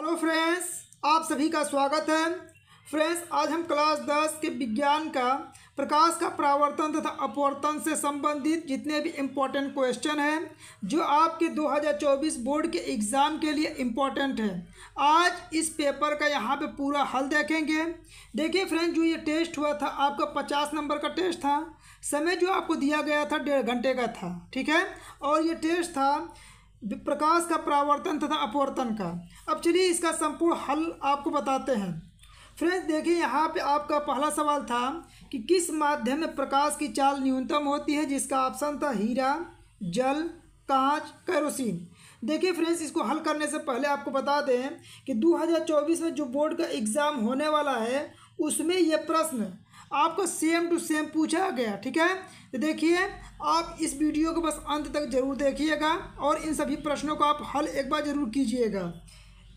hello friends आप सभी का स्वागत है फ्रेंड्स आज हम क्लास दस के विज्ञान का प्रकाश का प्रावर्तन तथा अपवर्तन से संबंधित जितने भी इम्पोर्टेंट क्वेश्चन हैं जो आपके 2024 बोर्ड के एग्ज़ाम के लिए इम्पोर्टेंट है आज इस पेपर का यहाँ पे पूरा हल देखेंगे देखिए फ्रेंड्स जो ये टेस्ट हुआ था आपका पचास नंबर का टेस्ट था समय जो आपको दिया गया था डेढ़ घंटे का था ठीक है और ये टेस्ट था प्रकाश का प्रावर्तन तथा अपवर्तन का अब चलिए इसका संपूर्ण हल आपको बताते हैं फ्रेंड्स देखिए यहाँ पे आपका पहला सवाल था कि किस माध्यम में प्रकाश की चाल न्यूनतम होती है जिसका ऑप्शन था हीरा जल कांच कैरोसिन देखिए फ्रेंड्स इसको हल करने से पहले आपको बता दें कि 2024 में जो बोर्ड का एग्ज़ाम होने वाला है उसमें यह प्रश्न आपको सेम टू सेम पूछा गया ठीक है तो देखिए आप इस वीडियो को बस अंत तक जरूर देखिएगा और इन सभी प्रश्नों को आप हल एक बार जरूर कीजिएगा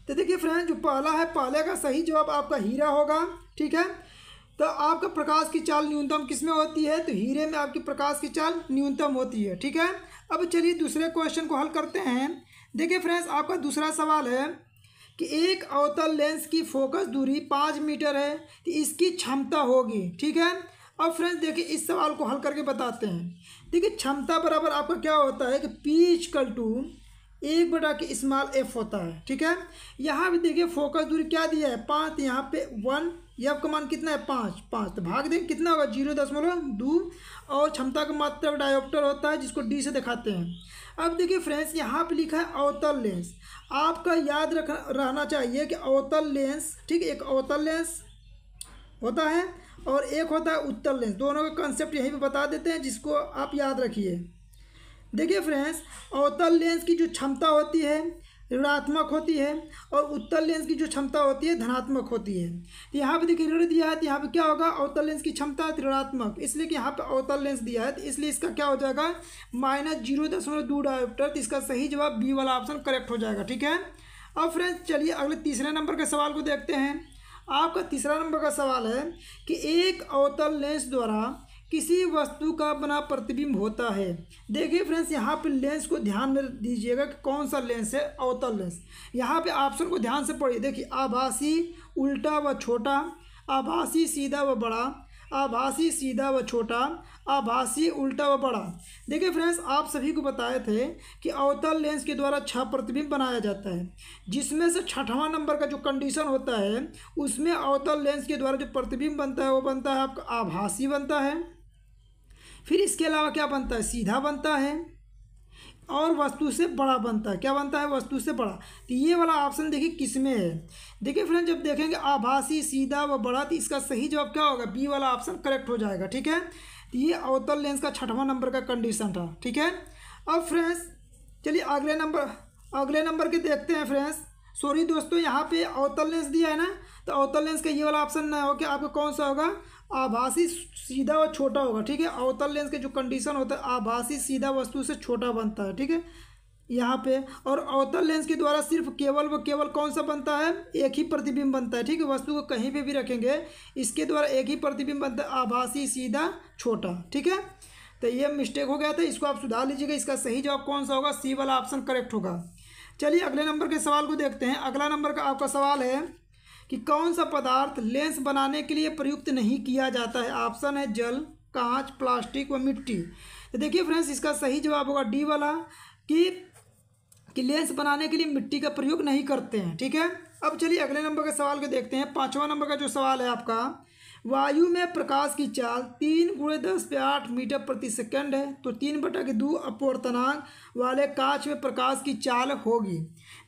तो देखिए फ्रेंड जो पहला है पहले का सही जवाब आपका हीरा होगा ठीक है तो आपका प्रकाश की चाल न्यूनतम किस में होती है तो हीरे में आपकी प्रकाश की चाल न्यूनतम होती है ठीक है अब चलिए दूसरे क्वेश्चन को हल करते हैं देखिए फ्रेंड्स आपका दूसरा सवाल है कि एक अवतल लेंस की फोकस दूरी पाँच मीटर है तो इसकी क्षमता होगी ठीक है अब फ्रेंड्स देखिए इस सवाल को हल करके बताते हैं देखिए क्षमता बराबर आपका क्या होता है कि पी इजकल टू एक बटा के स्मॉल एफ होता है ठीक है यहाँ भी देखिए फोकस दूरी क्या दिया है पाँच यहाँ पे वन ये आपका मान कितना है पाँच पाँच तो भाग दें कितना होगा जीरो दशमलव दो और क्षमता का मात्र डायोप्टर होता है जिसको डी से दिखाते हैं अब देखिए फ्रेंड्स यहाँ पे लिखा है अवतल लेंस आपका याद रख रहना चाहिए कि अवतल लेंस ठीक एक अवतल लेंस होता है और एक होता है उत्तर लेंस दोनों का कंसेप्ट यहीं पर बता देते हैं जिसको आप याद रखिए देखिए फ्रेंड्स अवतल लेंस की जो क्षमता होती है ऋणात्मक होती है और उत्तर लेंस की जो क्षमता होती है धनात्मक होती है तो यहाँ पर देखिए ऋण दिया है तो यहाँ पर क्या होगा अवतल लेंस की क्षमता ऋणात्मक इसलिए कि यहाँ पर अवतल लेंस दिया है तो इसलिए इसका क्या हो जाएगा माइनस जीरो दशमलव दो डायोप्टर तो इसका सही जवाब बी वाला ऑप्शन करेक्ट हो जाएगा ठीक है अब फ्रेंड्स चलिए अगले तीसरे नंबर के सवाल को देखते हैं आपका तीसरा नंबर का सवाल है कि एक अवतल लेंस द्वारा किसी वस्तु का बना प्रतिबिंब होता है देखिए फ्रेंड्स यहाँ पे लेंस को ध्यान में दीजिएगा कि कौन सा लेंस है अवतल लेंस यहाँ पे ऑप्शन को ध्यान से पढ़िए देखिए आभासी उल्टा व छोटा आभासी सीधा व बड़ा आभासी सीधा व छोटा आभासी उल्टा व बड़ा देखिए फ्रेंड्स आप सभी को बताए थे कि अवतल लेंस के द्वारा छह प्रतिबिंब बनाया जाता है जिसमें से छठवां नंबर का जो कंडीशन होता है उसमें अवतल लेंस के द्वारा जो प्रतिबिंब बनता है वो बनता है आपका आभासी बनता है फिर इसके अलावा क्या बनता है सीधा बनता है और वस्तु से बड़ा बनता है क्या बनता है वस्तु से बड़ा तो ये वाला ऑप्शन देखिए किस में है देखिए फ्रेंड जब देखेंगे आभासी सीधा व बड़ा तो इसका सही जवाब क्या होगा बी वाला ऑप्शन करेक्ट हो जाएगा ठीक है तो ये अवतल लेंस का छठवां नंबर का कंडीशन था ठीक है अब फ्रेंड्स चलिए अगले नंबर अगले नंबर के देखते हैं फ्रेंड्स सॉरी दोस्तों यहाँ पे अवतल लेंस दिया है ना तो अवतल लेंस का ये वाला ऑप्शन ना हो कि आपका कौन सा होगा आभासी सीधा और छोटा होगा ठीक है अवतल लेंस के जो कंडीशन होता है आभासी सीधा वस्तु से छोटा बनता है ठीक है यहाँ पे और अवतल लेंस के द्वारा सिर्फ केवल व केवल कौन सा बनता है एक ही प्रतिबिंब बनता है ठीक है वस्तु को कहीं पे भी रखेंगे इसके द्वारा एक ही प्रतिबिंब बनता है आभासी सीधा छोटा ठीक है तो ये मिस्टेक हो गया था इसको आप सुधार लीजिएगा इसका सही जवाब कौन सा होगा सी वाला ऑप्शन करेक्ट होगा चलिए अगले नंबर के सवाल को देखते हैं अगला नंबर का आपका सवाल है कि कौन सा पदार्थ लेंस बनाने के लिए प्रयुक्त नहीं किया जाता है ऑप्शन है जल कांच प्लास्टिक व मिट्टी तो देखिए फ्रेंड्स इसका सही जवाब होगा डी वाला कि कि लेंस बनाने के लिए मिट्टी का प्रयोग नहीं करते हैं ठीक है अब चलिए अगले नंबर के सवाल को देखते हैं पाँचवा नंबर का जो सवाल है आपका वायु में प्रकाश की चाल तीन गुणे दस पे आठ मीटर प्रति सेकंड है तो तीन बटा के दो अपवर्तनांक वाले कांच में प्रकाश की चाल होगी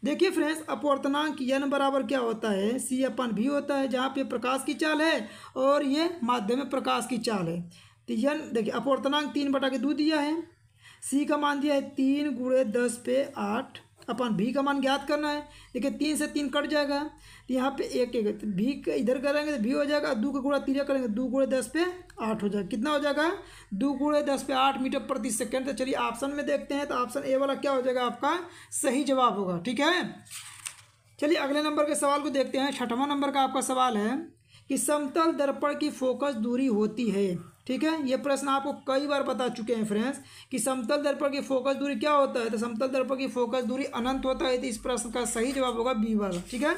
देखिए फ्रेंड्स अपवर्तनांक यन बराबर क्या होता है सी अपन भी होता है जहाँ पे प्रकाश की चाल है और ये माध्यम में प्रकाश की चाल है तो यन देखिए अपवर्तनांक तीन बटा के दो दिया है सी का मान दिया है तीन गुणे दस पे आठ अपन भी का मान ज्ञात करना है देखिए तीन से तीन कट जाएगा तो यहाँ पे एक एक तो इधर करेंगे तो भी हो जाएगा दो का गुड़ा तीजा करेंगे तो दो गुड़े दस पे आठ हो जाएगा कितना हो जाएगा दो गुड़े दस पे आठ मीटर प्रति सेकेंड तो चलिए ऑप्शन में देखते हैं तो ऑप्शन ए वाला क्या हो जाएगा आपका सही जवाब होगा ठीक है चलिए अगले नंबर के सवाल को देखते हैं छठवा नंबर का आपका सवाल है कि समतल दर्पण की फोकस दूरी होती है ठीक है ये प्रश्न आपको कई बार बता चुके हैं फ्रेंड्स कि समतल दर्पण की फोकस दूरी क्या होता है तो समतल दर्पण की फोकस दूरी अनंत होता है तो इस प्रश्न का सही जवाब होगा बी वाला ठीक है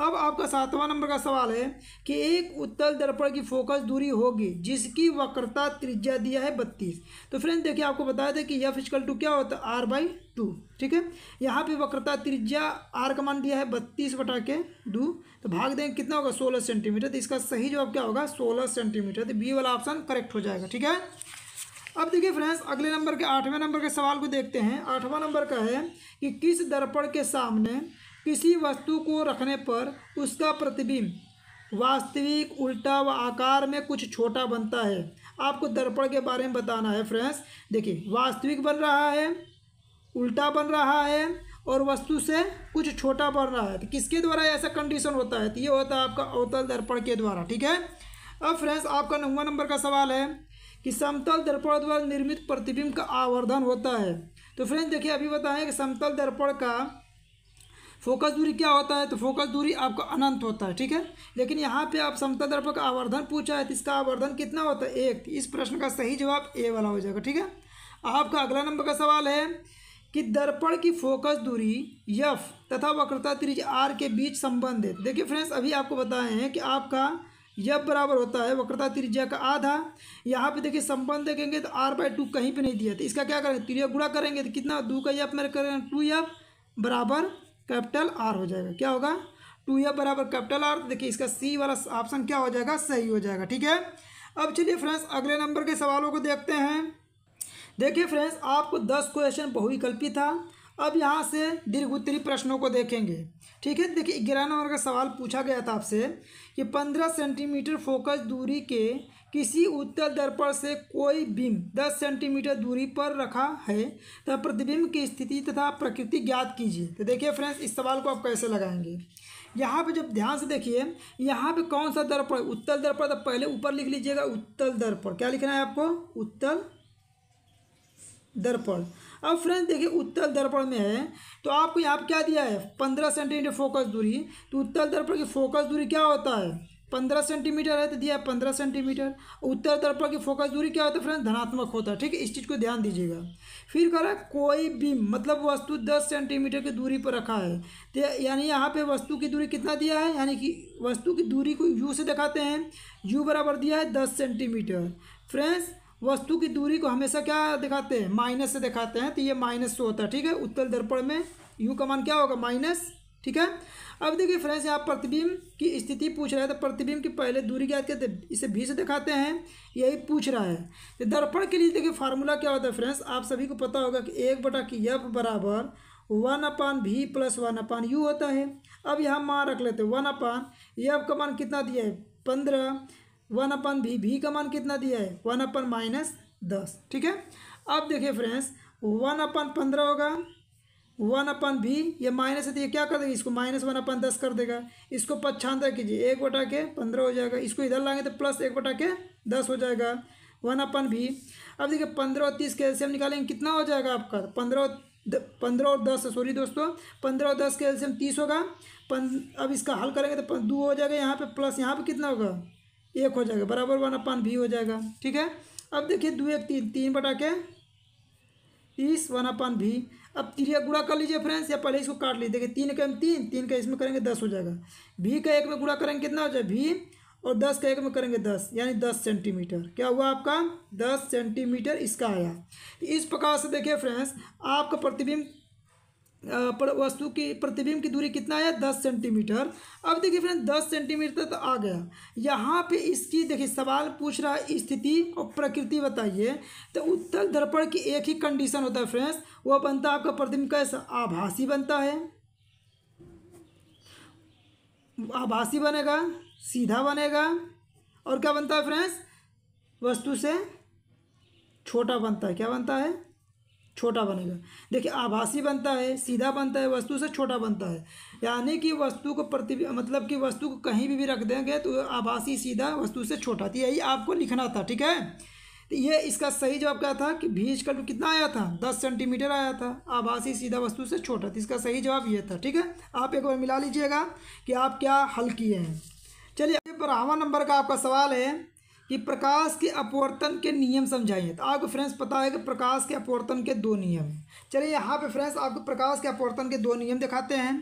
अब आपका सातवां नंबर का सवाल है कि एक उत्तल दर्पण की फोकस दूरी होगी जिसकी वक्रता त्रिज्या दिया है बत्तीस तो फ्रेंड देखिए आपको बताया था कि यह फिजिकल टू क्या होता है आर बाई टू ठीक है यहाँ पे वक्रता त्रिज्या आर का मान दिया है बत्तीस बटा के दो तो भाग देंगे कितना होगा सोलह सेंटीमीटर तो इसका सही जवाब क्या होगा सोलह सेंटीमीटर तो बी वाला ऑप्शन करेक्ट हो जाएगा ठीक है अब देखिए फ्रेंड्स अगले नंबर के आठवें नंबर के सवाल को देखते हैं आठवां नंबर का है कि किस दर्पण के सामने किसी वस्तु को रखने पर उसका प्रतिबिंब वास्तविक उल्टा व आकार में कुछ छोटा बनता है आपको दर्पण के बारे में बताना है फ्रेंड्स देखिए वास्तविक बन रहा है उल्टा बन रहा है और वस्तु से कुछ छोटा बन रहा है तो किसके द्वारा ऐसा कंडीशन होता है तो ये होता है आपका अवतल दर्पण के द्वारा ठीक है अब फ्रेंड्स आपका नौवा नंबर का सवाल है कि समतल दर्पण द्वारा निर्मित प्रतिबिंब का आवर्धन होता है तो फ्रेंड्स देखिए अभी बताएं कि समतल दर्पण का फोकस दूरी क्या होता है तो फोकस दूरी आपका अनंत होता है ठीक है लेकिन यहाँ पे आप समतल का आवर्धन पूछा है तो इसका आवर्धन कितना होता है एक तो इस प्रश्न का सही जवाब ए वाला हो जाएगा ठीक है आपका अगला नंबर का सवाल है कि दर्पण की फोकस दूरी यफ तथा वक्रता त्रिज आर के बीच संबंध है देखिए फ्रेंड्स अभी आपको बताए हैं कि आपका यफ बराबर होता है वक्रता त्रिज्या का आधा यहाँ पे देखिए संबंध देखेंगे तो आर बाई टू कहीं पे नहीं दिया था तो इसका क्या करेंगे त्रिया गुणा करेंगे तो कितना दू का यफ मेरे करेंगे टू यफ बराबर कैपिटल आर हो जाएगा क्या होगा टू या बराबर कैपिटल आर देखिए इसका सी वाला ऑप्शन क्या हो जाएगा सही हो जाएगा ठीक है अब चलिए फ्रेंड्स अगले नंबर के सवालों को देखते हैं देखिए फ्रेंड्स आपको दस क्वेश्चन बहुविकल्पी था अब यहाँ से दीर्घ उत्तरी प्रश्नों को देखेंगे ठीक है देखिए ग्यारह नंबर का सवाल पूछा गया था आपसे कि पंद्रह सेंटीमीटर फोकस दूरी के किसी उत्तल दर्पण से कोई बिंब 10 सेंटीमीटर दूरी पर रखा है तथा तो प्रतिबिंब की स्थिति तथा प्रकृति ज्ञात कीजिए तो देखिए फ्रेंड्स इस सवाल को आप कैसे लगाएंगे यहाँ पे जब ध्यान से देखिए यहाँ पे कौन सा दर्पण उत्तल दर्पण तो पहले ऊपर लिख लीजिएगा उत्तल दर्पण क्या लिखना है आपको उत्तल दर्पण अब फ्रेंड्स देखिए उत्तल दर्पण में है तो आपको यहाँ पर क्या दिया है पंद्रह सेंटीमीटर फोकस दूरी तो उत्तल दर्पण की फोकस दूरी क्या होता है पंद्रह सेंटीमीटर है तो दिया पंद्रह सेंटीमीटर उत्तर दर्पण की फोकस दूरी क्या होता है फ्रेंड धनात्मक होता है ठीक है इस चीज़ को ध्यान दीजिएगा फिर कह रहा है कोई भी मतलब वस्तु दस सेंटीमीटर की दूरी पर रखा है तो यानी यहाँ पे वस्तु की दूरी कितना दिया है यानी कि वस्तु की दूरी को यू से दिखाते हैं यू बराबर दिया है दस सेंटीमीटर फ्रेंड्स वस्तु की दूरी को हमेशा क्या दिखाते हैं माइनस से दिखाते हैं तो ये माइनस से होता है ठीक है उत्तर दर्पण में यू का मान क्या होगा माइनस ठीक है अब देखिए फ्रेंड्स यहाँ प्रतिबिंब की स्थिति पूछ रहा है तो प्रतिबिंब की पहले दूरी ज्ञात करते इसे भी से दिखाते हैं यही पूछ रहा है तो दर्पण के लिए देखिए फार्मूला क्या होता है फ्रेंड्स आप सभी को पता होगा कि एक बटा की यफ बराबर वन अपान भी प्लस वन अपान यू होता है अब यहाँ मान रख लेते हैं वन अपान यफ का मान कितना दिया है पंद्रह वन अपान भी भी का मान कितना दिया है वन अपान माइनस दस ठीक है अब देखिए फ्रेंड्स वन अपान पंद्रह होगा वन अपन भी ये माइनस है तो ये क्या कर देगा इसको माइनस वन अपन दस कर देगा इसको पच्छांतर कीजिए एक बटा के पंद्रह हो जाएगा इसको इधर लाएंगे तो प्लस एक बटा के दस हो जाएगा वन अपन भी अब देखिए पंद्रह और तीस के निकालेंगे कितना हो जाएगा आपका पंद्रह पंद्रह और दस सॉरी दोस्तों पंद्रह और दस के तीस होगा पन अब इसका हल करेंगे तो दो हो जाएगा यहाँ पर प्लस यहाँ पर कितना होगा एक हो जाएगा बराबर वन अपन भी हो जाएगा ठीक है अब देखिए दो एक तीन तीन बटा के इस वन अपन भी अब त्रिया गुड़ा कर लीजिए फ्रेंड्स या पहले इसको काट लीजिए देखिए तीन का हम तीन तीन का इसमें करेंगे दस हो जाएगा भी का एक में गुड़ा करेंगे कितना हो जाएगा भी और दस का एक में करेंगे दस यानी दस सेंटीमीटर क्या हुआ आपका दस सेंटीमीटर इसका आया तो इस प्रकार से देखिए फ्रेंड्स आपका प्रतिबिंब वस्तु की प्रतिबिंब की दूरी कितना आया दस सेंटीमीटर अब देखिए फ्रेंड दस सेंटीमीटर तक तो आ गया यहाँ पे इसकी देखिए सवाल पूछ रहा है स्थिति और प्रकृति बताइए तो उत्तल दर्पण की एक ही कंडीशन होता है फ्रेंड्स वह बनता है आपका प्रतिबिंब कैसा आभासी बनता है आभासी बनेगा सीधा बनेगा और क्या बनता है फ्रेंड्स वस्तु से छोटा बनता है क्या बनता है छोटा बनेगा देखिए आभासी बनता है सीधा बनता है वस्तु से छोटा बनता है यानी कि वस्तु को प्रति मतलब कि वस्तु को कहीं भी, भी रख देंगे तो आभासी सीधा वस्तु से छोटा थी तो यही आपको लिखना था ठीक है तो ये इसका सही जवाब क्या था कि भीज कल कितना आया था दस सेंटीमीटर आया था आभासी सीधा वस्तु से छोटा था तो इसका सही जवाब ये था ठीक है आप एक बार मिला लीजिएगा कि आप क्या हल किए हैं चलिए बारहवा नंबर का आपका सवाल है कि प्रकाश के अपवर्तन के नियम समझाइए तो आपको फ्रेंड्स पता है कि प्रकाश के अपवर्तन के दो नियम हैं चलिए यहाँ पे फ्रेंड्स आपको प्रकाश के अपवर्तन के दो नियम दिखाते हैं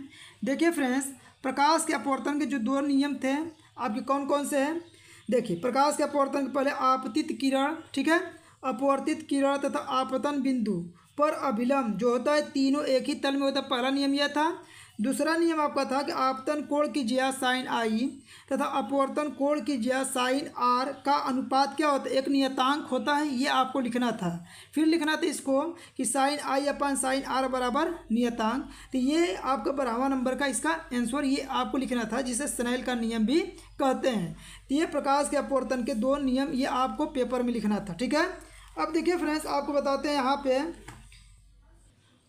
देखिए फ्रेंड्स प्रकाश के अपवर्तन के जो दो नियम थे आपके कौन कौन से हैं देखिए प्रकाश के अपवर्तन के पहले आपतित किरण ठीक है अपवर्तित किरण तथा आपतन बिंदु पर अभिलंब जो होता है तीनों एक ही तल में होता है पहला नियम यह था दूसरा नियम आपका था कि आपतन कोण की जिया साइन आई तथा अपवर्तन कोण की जिया साइन आर का अनुपात क्या होता है एक नियतांक होता है ये आपको लिखना था फिर लिखना था इसको कि साइन आई अपन साइन आर बराबर नियतांक तो ये आपका बारहवा नंबर का इसका आंसर ये आपको लिखना था जिसे स्नैल का नियम भी कहते हैं तो ये प्रकाश के अपवर्तन के दो नियम ये आपको पेपर में लिखना था ठीक है अब देखिए फ्रेंड्स आपको बताते हैं यहाँ पर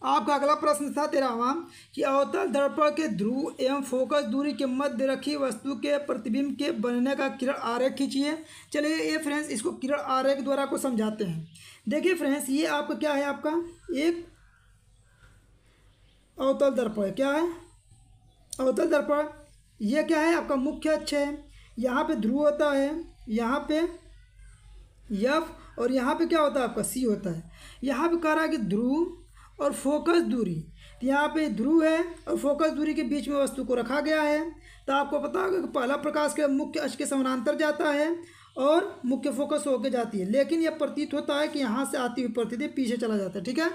आपका अगला प्रश्न था तेरहवा कि अवतल दर्पण के ध्रुव एवं फोकस दूरी के मध्य रखी वस्तु के प्रतिबिंब के बनने का किरण आरेख खींचिए चलिए ये फ्रेंड्स इसको किरण आरेख द्वारा को समझाते हैं देखिए फ्रेंड्स ये आपका क्या है आपका एक अवतल दर्पण क्या है अवतल दर्पण ये क्या है आपका मुख्य अक्ष है यहाँ पर ध्रुव होता है यहाँ पे यफ और यहाँ पर क्या होता है आपका सी होता है यहाँ पर कह रहा है कि ध्रुव और फोकस दूरी तो यहाँ पे ध्रुव है और फोकस दूरी के बीच में वस्तु को रखा गया है तो आपको पता होगा कि पहला प्रकाश के मुख्य अक्ष के समानांतर जाता है और मुख्य फोकस होकर जाती है लेकिन यह प्रतीत होता है कि यहाँ से आती हुई प्रतिदिन पीछे चला जाता है ठीक है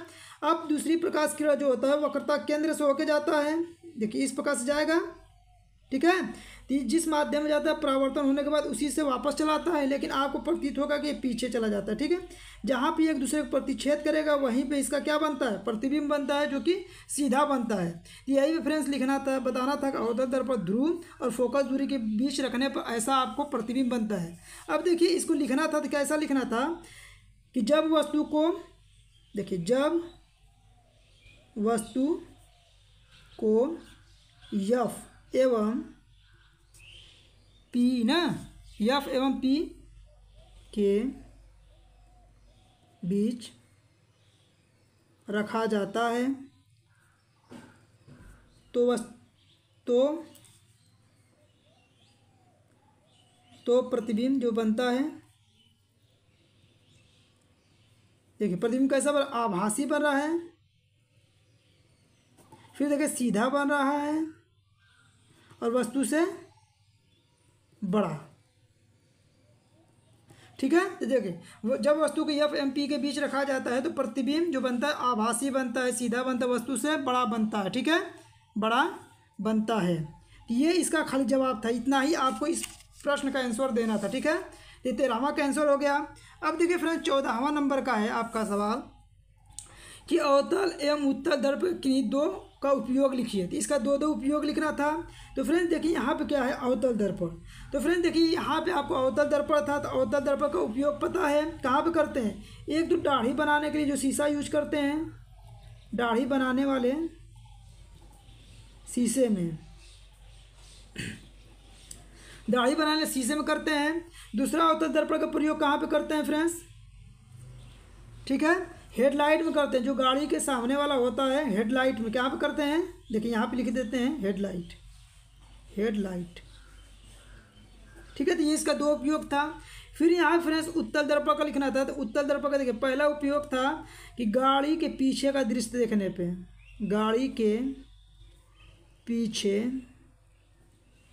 अब दूसरी प्रकाश किरण जो होता है वक्रता केंद्र से होकर जाता है देखिए इस प्रकार से जाएगा ठीक है जिस माध्यम में जाता है परावर्तन होने के बाद उसी से वापस चला आता है लेकिन आपको प्रतीत होगा कि पीछे चला जाता है ठीक है जहाँ पे एक दूसरे को प्रतिच्छेद करेगा वहीं पे इसका क्या बनता है प्रतिबिंब बनता है जो कि सीधा बनता है तो यही भी फ्रेंड्स लिखना था बताना था कि अवतल दर पर ध्रुव और फोकस दूरी के बीच रखने पर ऐसा आपको प्रतिबिंब बनता है अब देखिए इसको लिखना था तो कैसा लिखना था कि जब वस्तु को देखिए जब वस्तु को यफ़ एवं पी ना यफ एवं पी के बीच रखा जाता है तो वस तो तो प्रतिबिंब जो बनता है देखिए प्रतिबिंब कैसा बन आभासी बन रहा है फिर देखिए सीधा बन रहा है और वस्तु से बड़ा ठीक है तो देखिए जब वस्तु को एफ एम पी के बीच रखा जाता है तो प्रतिबिंब जो बनता है आभासी बनता है सीधा बनता है वस्तु से बड़ा बनता है ठीक है बड़ा बनता है तो ये इसका खाली जवाब था इतना ही आपको इस प्रश्न का आंसर देना था ठीक है ये तेरहवा का आंसर हो गया अब देखिए फ्रेंड चौदहवा नंबर का है आपका सवाल कि अवतल एवं उत्तर दर्प किन्हीं दो का उपयोग लिखिए तो इसका दो दो उपयोग लिखना था तो फ्रेंड्स देखिए यहाँ पे क्या है अवतल दर्पण तो फ्रेंड्स देखिए यहाँ पे आपको अवतल दर्पण था तो अवतल दर्पण का उपयोग पता है कहाँ पे करते हैं एक तो दाढ़ी बनाने के लिए जो शीशा यूज करते हैं दाढ़ी बनाने वाले शीशे में दाढ़ी बनाने शीशे में करते हैं दूसरा अवतल दर्पण का प्रयोग कहाँ पर करते हैं फ्रेंड्स ठीक है हेडलाइट में करते हैं जो गाड़ी के सामने वाला होता है हेडलाइट में क्या पे करते हैं देखिए यहाँ पे लिख देते हैं हेडलाइट हेडलाइट ठीक है तो ये इसका दो उपयोग था फिर यहाँ फ्रेंड्स उत्तल दर्पण का लिखना था तो उत्तल दर्पण का देखिए पहला उपयोग था कि गाड़ी के पीछे का दृश्य देखने पर गाड़ी के पीछे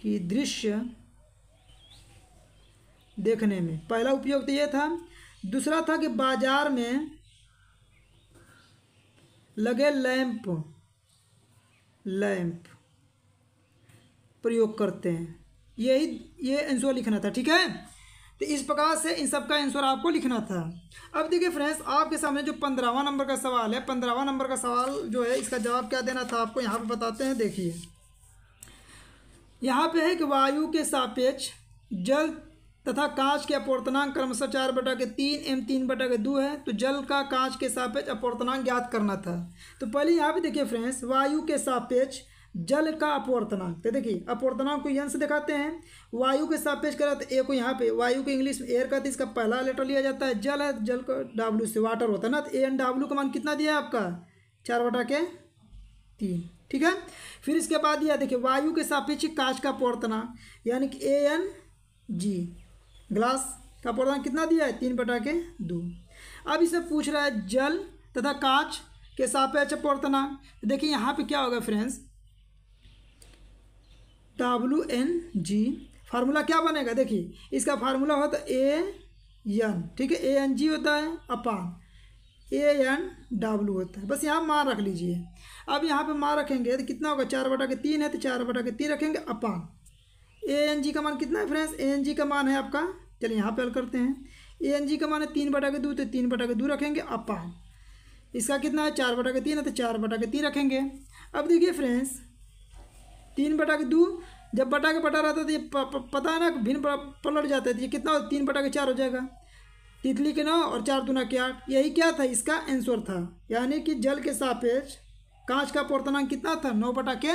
की दृश्य देखने में पहला उपयोग तो ये था दूसरा था कि बाजार में लगे लैंप लैंप प्रयोग करते हैं यही ये, आंसर लिखना था ठीक है तो इस प्रकार से इन सब का आंसर आपको लिखना था अब देखिए फ्रेंड्स आपके सामने जो पंद्रहवा नंबर का सवाल है पंद्रहवा नंबर का सवाल जो है इसका जवाब क्या देना था आपको यहाँ पे बताते हैं देखिए यहाँ पे है कि वायु के सापेक्ष जल तथा कांच के अपवर्तनांक क्रमशः चार बटा के तीन एम तीन बटा के दो है तो जल का कांच के सापेक्ष अपवर्तनांक ज्ञात करना था तो पहले यहाँ भी देखिए फ्रेंड्स वायु के सापेक्ष जल का अपवर्तनांक तो देखिए अपवर्तनांक को यंश से दिखाते हैं वायु के सापेक्ष करा तो ए को यहाँ पे वायु को इंग्लिश एयर का इसका पहला लेटर लिया जाता है जल है जल को डब्ल्यू से वाटर होता है ना तो ए एन डब्ल्यू का मान कितना दिया है आपका चार बटा के तीन ठीक है फिर इसके बाद यह देखिए वायु के सापेक्ष कांच का अपवर्तनांक यानी कि ए एन जी ग्लास का पर्दान कितना दिया है तीन बटा के दो अब इसे पूछ रहा है जल तथा कांच के सापेक्ष पौर्तना तो देखिए यहाँ पे क्या होगा friends W N G formula क्या बनेगा देखिए इसका फार्मूला होता है ए एन ठीक है ए एन जी होता है अपान ए एन डब्ल्यू होता है बस यहाँ मार रख लीजिए अब यहाँ पे मार रखेंगे तो कितना होगा चार बटा के तीन है तो चार बटा के तीन रखेंगे अपान ए एन जी का मान कितना है फ्रेंड्स ए एन जी का मान है आपका चलिए यहाँ पे हल करते हैं ए एन जी का मान है तीन बटा के दो तो तीन बटा के दो रखेंगे अपान इसका कितना है चार बटा के तीन है तो चार बटा के तीन रखेंगे अब देखिए फ्रेंड्स तीन बटा के दो जब बटा के बटा रहता तो ये पता है ना भिन्न पलट जाता है तो ये कितना हो तीन बटा के चार हो जाएगा तितली के नौ और चार दुना के आठ यही क्या था इसका आंसर था यानी कि जल के सापेक्ष कांच का पोर्तनांक कितना था नौ बटा के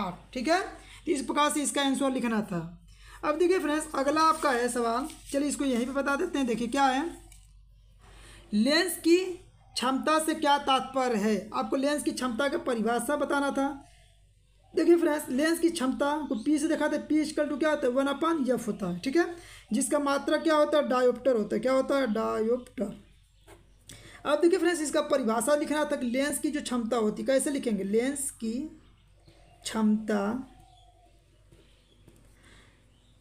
आठ ठीक है तो इस प्रकार से इसका आंसर लिखना था अब देखिए फ्रेंड्स अगला आपका है सवाल चलिए इसको यहीं पे बता देते हैं देखिए क्या है लेंस की क्षमता से क्या तात्पर्य है आपको लेंस की क्षमता का परिभाषा बताना था देखिए फ्रेंड्स लेंस की क्षमता को पी से दिखाते हैं पी इजकल टू क्या होता है वन अपान यफ होता है ठीक है जिसका मात्रा क्या होता है डायोप्टर होता है क्या होता है डायोप्टर अब देखिए फ्रेंड्स इसका परिभाषा लिखना था कि लेंस की जो क्षमता होती है कैसे लिखेंगे लेंस की क्षमता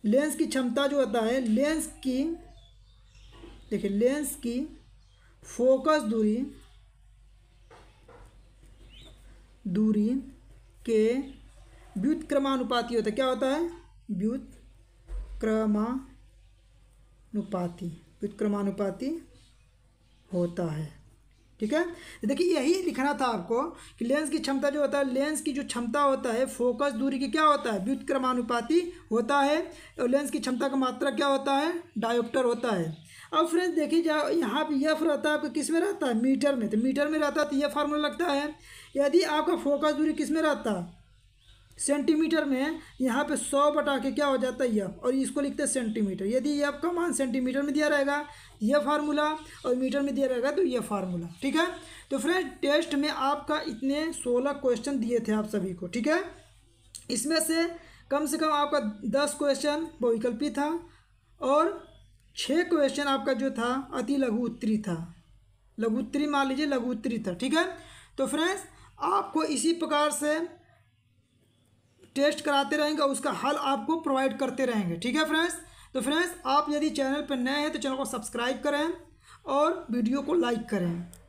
लेंस की क्षमता जो होता है लेंस की देखिए लेंस की फोकस दूरी दूरी के व्युत क्रमानुपाती होता है क्या होता है व्युत क्रमानुपाती व्युत क्रमानुपाती होता है ठीक है तो देखिए यही लिखना था आपको कि लेंस की क्षमता जो होता है लेंस की जो क्षमता होता है फोकस दूरी की क्या होता है व्युतक्रमानुपाती होता है और लेंस की क्षमता का मात्रा क्या होता है डायोप्टर होता है अब फ्रेंड्स देखिए जाओ यहाँ पर यफ रहता है आपका किस में रहता है मीटर में तो मीटर में रहता है तो यह फार्मूला लगता है यदि आपका फोकस दूरी किस में रहता है सेंटीमीटर में यहाँ पे सौ बटा के क्या हो जाता है यह और इसको लिखते हैं सेंटीमीटर यदि यह का मान सेंटीमीटर में दिया रहेगा यह फार्मूला और मीटर में दिया रहेगा तो यह फार्मूला ठीक है तो फ्रेंड टेस्ट में आपका इतने सोलह क्वेश्चन दिए थे आप सभी को ठीक है इसमें से कम से कम आपका दस क्वेश्चन बहुविकल्पी था और छः क्वेश्चन आपका जो था अति लघु उत्तरी था लघु उत्तरी मान लीजिए लघु उत्तरी था ठीक है तो फ्रेंड्स आपको इसी प्रकार से टेस्ट कराते रहेंगे उसका हल आपको प्रोवाइड करते रहेंगे ठीक है फ्रेंड्स तो फ्रेंड्स आप यदि चैनल पर नए हैं तो चैनल को सब्सक्राइब करें और वीडियो को लाइक करें